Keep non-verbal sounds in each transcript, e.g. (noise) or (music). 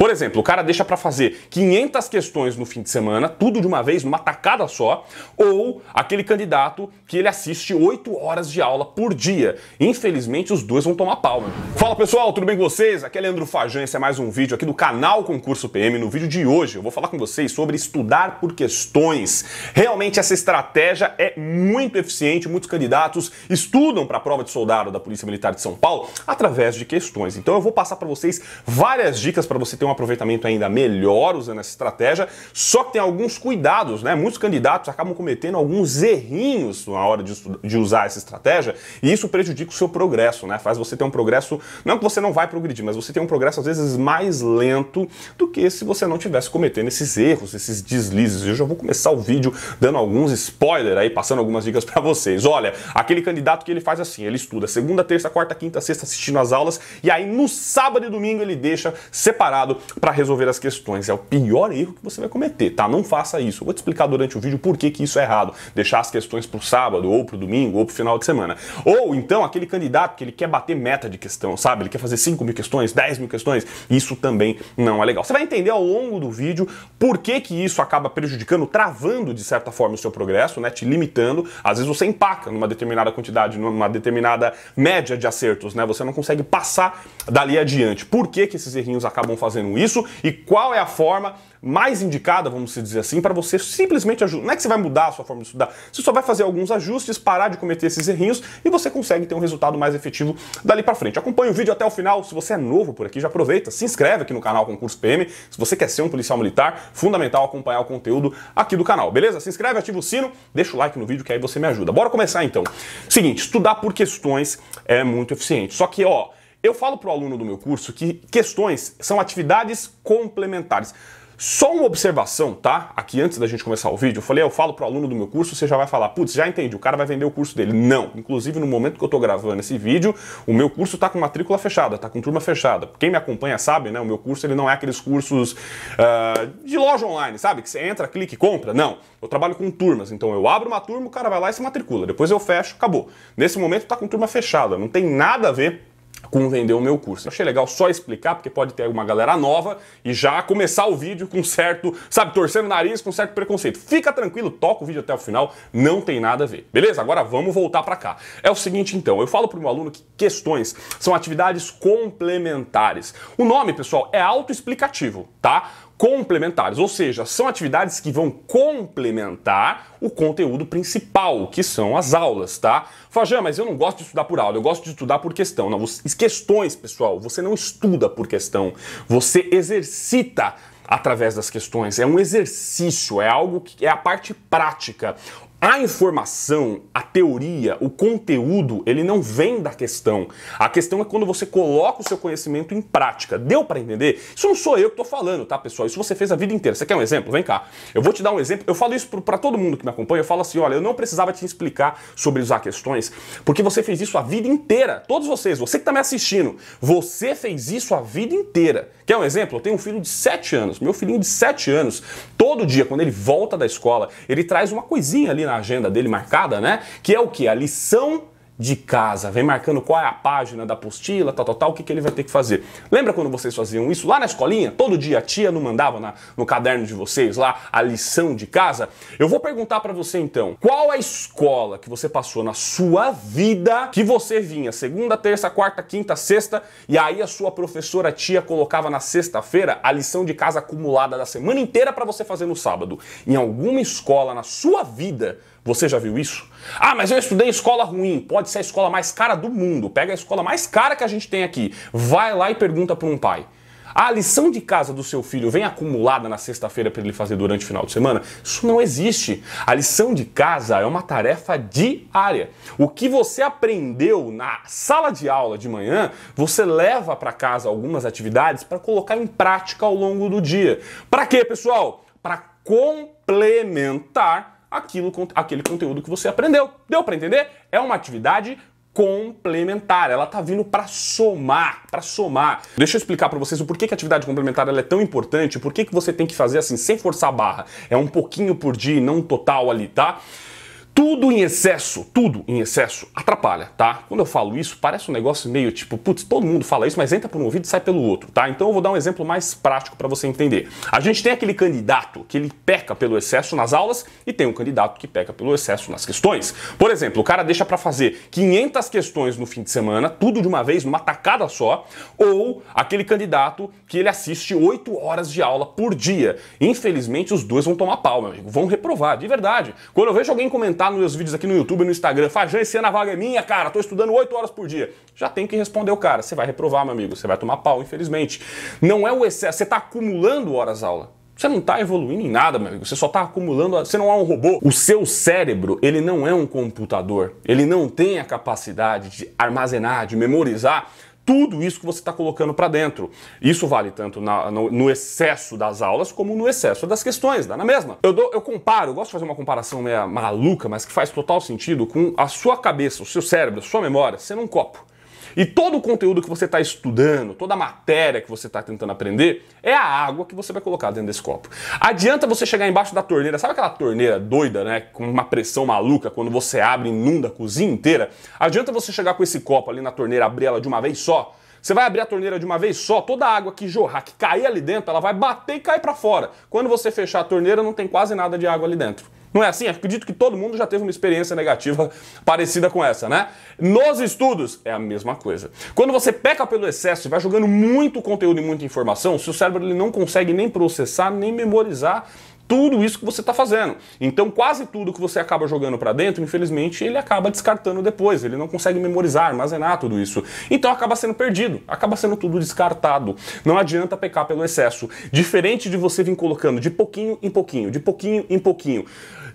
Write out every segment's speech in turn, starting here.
Por exemplo, o cara deixa para fazer 500 questões no fim de semana, tudo de uma vez, numa tacada só, ou aquele candidato que ele assiste 8 horas de aula por dia. Infelizmente, os dois vão tomar palma. Né? Fala pessoal, tudo bem com vocês? Aqui é Leandro Fajan, esse é mais um vídeo aqui do canal Concurso PM. No vídeo de hoje, eu vou falar com vocês sobre estudar por questões. Realmente, essa estratégia é muito eficiente, muitos candidatos estudam para a prova de soldado da Polícia Militar de São Paulo através de questões. Então, eu vou passar para vocês várias dicas para você ter uma um aproveitamento ainda melhor usando essa estratégia, só que tem alguns cuidados, né? Muitos candidatos acabam cometendo alguns errinhos na hora de, de usar essa estratégia e isso prejudica o seu progresso, né? Faz você ter um progresso, não que você não vai progredir, mas você tem um progresso às vezes mais lento do que se você não tivesse cometendo esses erros, esses deslizes. Eu já vou começar o vídeo dando alguns spoilers aí, passando algumas dicas para vocês. Olha, aquele candidato que ele faz assim, ele estuda segunda, terça, quarta, quinta, sexta assistindo as aulas e aí no sábado e domingo ele deixa separado para resolver as questões. É o pior erro que você vai cometer, tá? Não faça isso. Eu vou te explicar durante o vídeo por que, que isso é errado. Deixar as questões para o sábado, ou para o domingo, ou para o final de semana. Ou então aquele candidato que ele quer bater meta de questão, sabe? Ele quer fazer 5 mil questões, 10 mil questões. Isso também não é legal. Você vai entender ao longo do vídeo por que, que isso acaba prejudicando, travando de certa forma o seu progresso, né? Te limitando. Às vezes você empaca numa determinada quantidade, numa determinada média de acertos, né? Você não consegue passar dali adiante. Por que, que esses errinhos acabam fazendo com isso e qual é a forma mais indicada, vamos dizer assim, para você simplesmente ajudar. Não é que você vai mudar a sua forma de estudar, você só vai fazer alguns ajustes, parar de cometer esses errinhos e você consegue ter um resultado mais efetivo dali para frente. Acompanhe o vídeo até o final. Se você é novo por aqui, já aproveita, se inscreve aqui no canal Concurso PM. Se você quer ser um policial militar, fundamental acompanhar o conteúdo aqui do canal, beleza? Se inscreve, ativa o sino, deixa o like no vídeo que aí você me ajuda. Bora começar então. Seguinte, estudar por questões é muito eficiente. Só que, ó, eu falo para o aluno do meu curso que questões são atividades complementares. Só uma observação, tá? Aqui antes da gente começar o vídeo, eu falei, eu falo pro aluno do meu curso, você já vai falar, putz, já entendi, o cara vai vender o curso dele. Não, inclusive no momento que eu estou gravando esse vídeo, o meu curso está com matrícula fechada, tá com turma fechada. Quem me acompanha sabe, né? O meu curso ele não é aqueles cursos uh, de loja online, sabe? Que você entra, clica e compra. Não. Eu trabalho com turmas, então eu abro uma turma, o cara vai lá e se matricula. Depois eu fecho, acabou. Nesse momento está com turma fechada, não tem nada a ver com vender o meu curso. Eu achei legal só explicar, porque pode ter uma galera nova e já começar o vídeo com certo, sabe, torcendo o nariz com certo preconceito. Fica tranquilo, toca o vídeo até o final, não tem nada a ver. Beleza? Agora vamos voltar para cá. É o seguinte então, eu falo para o meu aluno que questões são atividades complementares. O nome, pessoal, é autoexplicativo, tá? complementares, ou seja, são atividades que vão complementar o conteúdo principal, que são as aulas, tá? Fajã, mas eu não gosto de estudar por aula, eu gosto de estudar por questão. Não, questões, pessoal, você não estuda por questão, você exercita através das questões. É um exercício, é algo que é a parte prática. A informação, a teoria, o conteúdo, ele não vem da questão. A questão é quando você coloca o seu conhecimento em prática. Deu para entender? Isso não sou eu que estou falando, tá, pessoal? Isso você fez a vida inteira. Você quer um exemplo? Vem cá. Eu vou te dar um exemplo. Eu falo isso para todo mundo que me acompanha. Eu falo assim: olha, eu não precisava te explicar sobre usar questões, porque você fez isso a vida inteira. Todos vocês, você que está me assistindo, você fez isso a vida inteira. Quer um exemplo? Eu tenho um filho de 7 anos. Meu filhinho de 7 anos, todo dia, quando ele volta da escola, ele traz uma coisinha ali na na agenda dele marcada, né? Que é o que? A lição de casa, vem marcando qual é a página da apostila, tal, tal, tal, o que, que ele vai ter que fazer. Lembra quando vocês faziam isso lá na escolinha? Todo dia a tia não mandava na, no caderno de vocês lá a lição de casa? Eu vou perguntar para você então, qual a escola que você passou na sua vida que você vinha segunda, terça, quarta, quinta, sexta e aí a sua professora tia colocava na sexta-feira a lição de casa acumulada da semana inteira para você fazer no sábado? Em alguma escola na sua vida você já viu isso? Ah, mas eu estudei escola ruim. Pode ser a escola mais cara do mundo. Pega a escola mais cara que a gente tem aqui. Vai lá e pergunta para um pai. A lição de casa do seu filho vem acumulada na sexta-feira para ele fazer durante o final de semana? Isso não existe. A lição de casa é uma tarefa diária. O que você aprendeu na sala de aula de manhã, você leva para casa algumas atividades para colocar em prática ao longo do dia. Para quê, pessoal? Para complementar aquilo, aquele conteúdo que você aprendeu. Deu para entender? É uma atividade complementar, ela tá vindo para somar, para somar. Deixa eu explicar para vocês o porquê que a atividade complementar ela é tão importante, por que você tem que fazer assim sem forçar a barra. É um pouquinho por dia, não total ali, tá? Tudo em excesso, tudo em excesso atrapalha, tá? Quando eu falo isso, parece um negócio meio tipo, putz, todo mundo fala isso, mas entra por um ouvido e sai pelo outro, tá? Então eu vou dar um exemplo mais prático para você entender. A gente tem aquele candidato que ele peca pelo excesso nas aulas e tem um candidato que peca pelo excesso nas questões. Por exemplo, o cara deixa para fazer 500 questões no fim de semana, tudo de uma vez, numa tacada só, ou aquele candidato que ele assiste 8 horas de aula por dia. Infelizmente, os dois vão tomar pau, meu amigo, vão reprovar, de verdade. Quando eu vejo alguém comentar nos meus vídeos aqui no YouTube, no Instagram, Fajan, esse ano a vaga é minha, cara, tô estudando 8 horas por dia. Já tem que responder o cara. Você vai reprovar, meu amigo, você vai tomar pau, infelizmente. Não é o excesso, você está acumulando horas aula. Você não está evoluindo em nada, meu amigo. Você só está acumulando. Você não é um robô. O seu cérebro, ele não é um computador. Ele não tem a capacidade de armazenar, de memorizar tudo isso que você está colocando para dentro. Isso vale tanto na, no, no, excesso das aulas como no excesso das questões, dá na mesma. Eu, dou, eu comparo, eu gosto de fazer uma comparação meia maluca, mas que faz total sentido com a sua cabeça, o seu cérebro, a sua memória sendo um copo. E todo o conteúdo que você está estudando, toda a matéria que você está tentando aprender, é a água que você vai colocar dentro desse copo. Adianta você chegar embaixo da torneira, sabe aquela torneira doida, né? Com uma pressão maluca, quando você abre, inunda a cozinha inteira? Adianta você chegar com esse copo ali na torneira, abrir ela de uma vez só? Você vai abrir a torneira de uma vez só, toda a água que jorrar, que cair ali dentro, ela vai bater e cair para fora. Quando você fechar a torneira, não tem quase nada de água ali dentro. Não é assim? Acredito que todo mundo já teve uma experiência negativa (laughs) parecida com essa, né? Nos estudos é a mesma coisa. Quando você peca pelo excesso e vai jogando muito conteúdo e muita informação, seu cérebro ele não consegue nem processar, nem memorizar tudo isso que você está fazendo. Então, quase tudo que você acaba jogando para dentro, infelizmente, ele acaba descartando depois. Ele não consegue memorizar, armazenar tudo isso. Então, acaba sendo perdido, acaba sendo tudo descartado. Não adianta pecar pelo excesso. Diferente de você vir colocando de pouquinho em pouquinho, de pouquinho em pouquinho.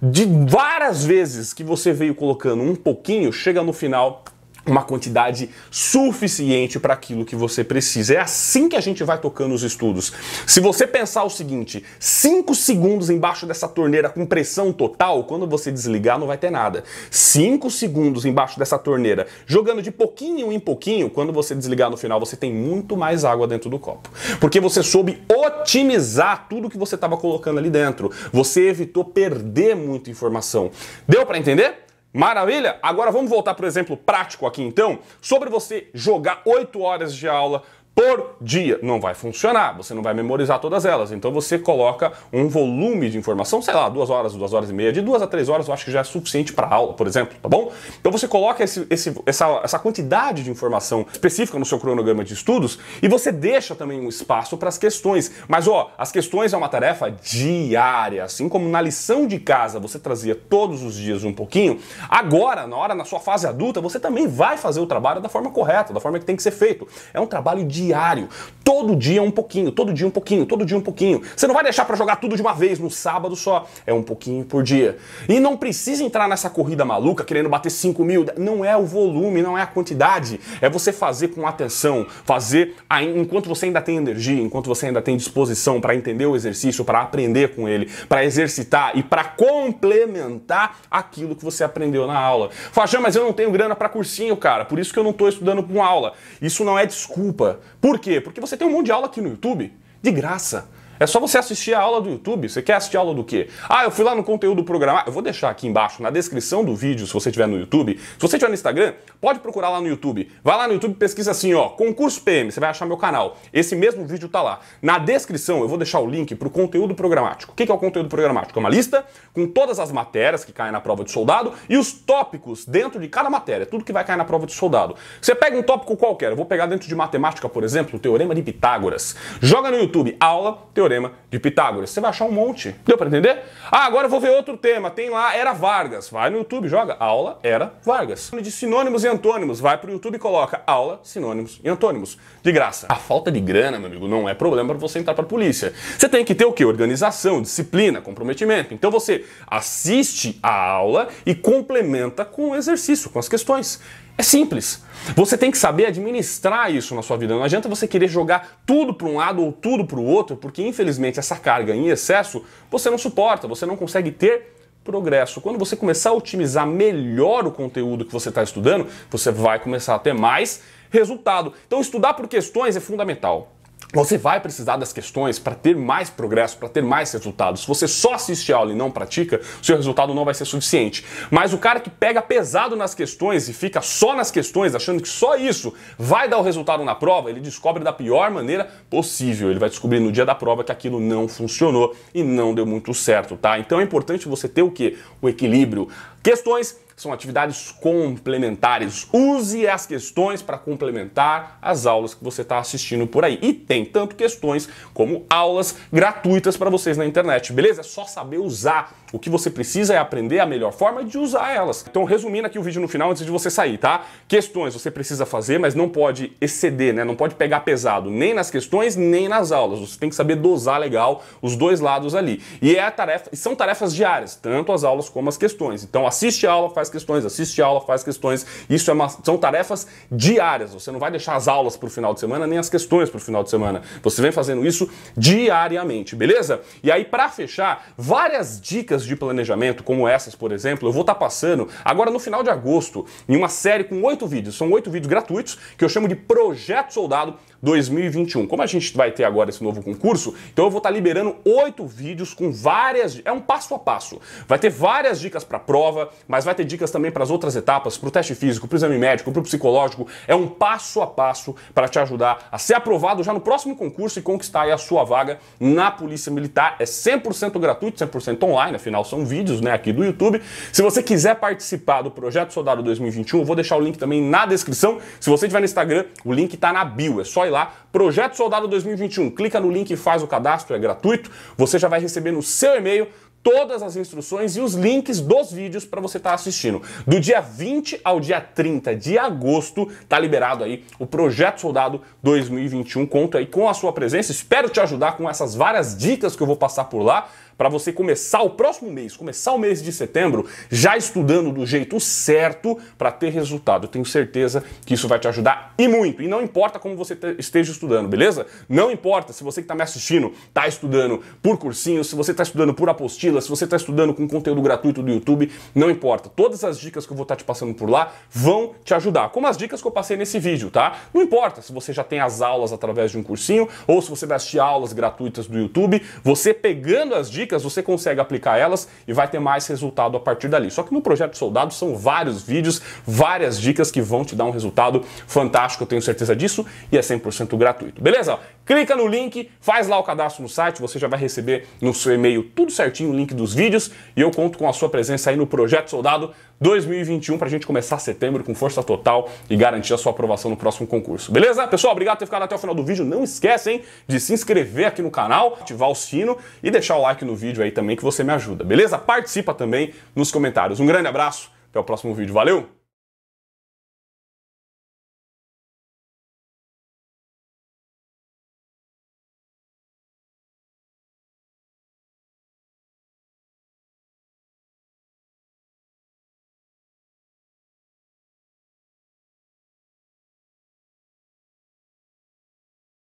De várias vezes que você veio colocando um pouquinho, chega no final, uma quantidade suficiente para aquilo que você precisa. É assim que a gente vai tocando os estudos. Se você pensar o seguinte, 5 segundos embaixo dessa torneira com pressão total, quando você desligar não vai ter nada. 5 segundos embaixo dessa torneira, jogando de pouquinho em pouquinho, quando você desligar no final, você tem muito mais água dentro do copo. Porque você soube otimizar tudo que você estava colocando ali dentro. Você evitou perder muita informação. Deu para entender? Maravilha? Agora vamos voltar para o exemplo prático aqui então, sobre você jogar 8 horas de aula por dia. Não vai funcionar, você não vai memorizar todas elas. Então você coloca um volume de informação, sei lá, duas horas, duas horas e meia, de duas a três horas eu acho que já é suficiente para aula, por exemplo, tá bom? Então você coloca esse, esse, essa, essa quantidade de informação específica no seu cronograma de estudos e você deixa também um espaço para as questões. Mas ó, as questões é uma tarefa diária, assim como na lição de casa você trazia todos os dias um pouquinho, agora, na hora, na sua fase adulta, você também vai fazer o trabalho da forma correta, da forma que tem que ser feito. É um trabalho diário diário. Todo dia um pouquinho, todo dia um pouquinho, todo dia um pouquinho. Você não vai deixar para jogar tudo de uma vez no sábado só. É um pouquinho por dia. E não precisa entrar nessa corrida maluca querendo bater 5 mil. Não é o volume, não é a quantidade. É você fazer com atenção, fazer enquanto você ainda tem energia, enquanto você ainda tem disposição para entender o exercício, para aprender com ele, para exercitar e para complementar aquilo que você aprendeu na aula. Fajã, mas eu não tenho grana para cursinho, cara. Por isso que eu não estou estudando com aula. Isso não é desculpa. Por quê? Porque você tem um monte de aula aqui no YouTube de graça. É só você assistir a aula do YouTube. Você quer assistir aula do quê? Ah, eu fui lá no conteúdo programático. Ah, eu vou deixar aqui embaixo na descrição do vídeo, se você estiver no YouTube. Se você estiver no Instagram, pode procurar lá no YouTube. Vai lá no YouTube, e pesquisa assim, ó, concurso PM, você vai achar meu canal. Esse mesmo vídeo tá lá. Na descrição eu vou deixar o link para o conteúdo programático. O que é o conteúdo programático? É uma lista com todas as matérias que caem na prova de soldado e os tópicos dentro de cada matéria, tudo que vai cair na prova de soldado. Você pega um tópico qualquer, eu vou pegar dentro de matemática, por exemplo, o Teorema de Pitágoras. Joga no YouTube aula, teorema Teorema de Pitágoras. Você vai achar um monte. Deu para entender? Ah, agora eu vou ver outro tema. Tem lá Era Vargas. Vai no YouTube, joga aula Era Vargas. De sinônimos e antônimos, vai pro YouTube e coloca aula, sinônimos e antônimos. De graça. A falta de grana, meu amigo, não é problema para você entrar para a polícia. Você tem que ter o quê? Organização, disciplina, comprometimento. Então você assiste a aula e complementa com o exercício, com as questões. É simples. Você tem que saber administrar isso na sua vida. Não adianta você querer jogar tudo para um lado ou tudo para o outro, porque infelizmente essa carga em excesso você não suporta, você não consegue ter progresso. Quando você começar a otimizar melhor o conteúdo que você está estudando, você vai começar a ter mais resultado. Então, estudar por questões é fundamental. Você vai precisar das questões para ter mais progresso, para ter mais resultados. Se você só assiste a aula e não pratica, seu resultado não vai ser suficiente. Mas o cara que pega pesado nas questões e fica só nas questões, achando que só isso vai dar o resultado na prova, ele descobre da pior maneira possível. Ele vai descobrir no dia da prova que aquilo não funcionou e não deu muito certo, tá? Então é importante você ter o quê? O equilíbrio. Questões são atividades complementares. Use as questões para complementar as aulas que você está assistindo por aí. E tem tanto questões como aulas gratuitas para vocês na internet, beleza? É só saber usar o que você precisa é aprender a melhor forma de usar elas. Então, resumindo aqui o vídeo no final antes de você sair, tá? Questões você precisa fazer, mas não pode exceder, né? Não pode pegar pesado, nem nas questões, nem nas aulas. Você tem que saber dosar legal os dois lados ali. E é a tarefa, são tarefas diárias, tanto as aulas como as questões. Então, assiste a aula, faz questões, assiste a aula, faz questões. Isso é uma, são tarefas diárias. Você não vai deixar as aulas para o final de semana, nem as questões para o final de semana. Você vem fazendo isso diariamente, beleza? E aí, para fechar, várias dicas ferramentas de planejamento, como essas, por exemplo, eu vou estar tá passando agora no final de agosto em uma série com oito vídeos. São oito vídeos gratuitos que eu chamo de Projeto Soldado 2021. Como a gente vai ter agora esse novo concurso, então eu vou estar tá liberando oito vídeos com várias. É um passo a passo. Vai ter várias dicas para a prova, mas vai ter dicas também para as outras etapas, para o teste físico, para o exame médico, para o psicológico. É um passo a passo para te ajudar a ser aprovado já no próximo concurso e conquistar a sua vaga na Polícia Militar. É 100% gratuito, 100% online, afinal são vídeos né, aqui do YouTube. Se você quiser participar do Projeto Soldado 2021, eu vou deixar o link também na descrição. Se você estiver no Instagram, o link está na bio. É só ir lá, Projeto Soldado 2021. Clica no link e faz o cadastro, é gratuito. Você já vai receber no seu e-mail todas as instruções e os links dos vídeos para você estar tá assistindo. Do dia 20 ao dia 30 de agosto tá liberado aí o projeto Soldado 2021. Conto aí com a sua presença. Espero te ajudar com essas várias dicas que eu vou passar por lá para você começar o próximo mês, começar o mês de setembro, já estudando do jeito certo para ter resultado. Eu tenho certeza que isso vai te ajudar e muito. E não importa como você esteja estudando, beleza? Não importa se você que está me assistindo está estudando por cursinho, se você está estudando por apostila, se você está estudando com conteúdo gratuito do YouTube, não importa. Todas as dicas que eu vou estar tá te passando por lá vão te ajudar, como as dicas que eu passei nesse vídeo, tá? Não importa se você já tem as aulas através de um cursinho ou se você vai assistir aulas gratuitas do YouTube, você pegando as dicas dicas, você consegue aplicar elas e vai ter mais resultado a partir dali. Só que no projeto Soldado são vários vídeos, várias dicas que vão te dar um resultado fantástico, eu tenho certeza disso, e é 100% gratuito. Beleza? Clica no link, faz lá o cadastro no site, você já vai receber no seu e-mail tudo certinho o link dos vídeos e eu conto com a sua presença aí no projeto Soldado 2021 para a gente começar setembro com força total e garantir a sua aprovação no próximo concurso. Beleza? Pessoal, obrigado por ter ficado até o final do vídeo. Não esquece, hein, de se inscrever aqui no canal, ativar o sino e deixar o like no no vídeo aí também que você me ajuda, beleza? Participa também nos comentários. Um grande abraço, até o próximo vídeo. Valeu!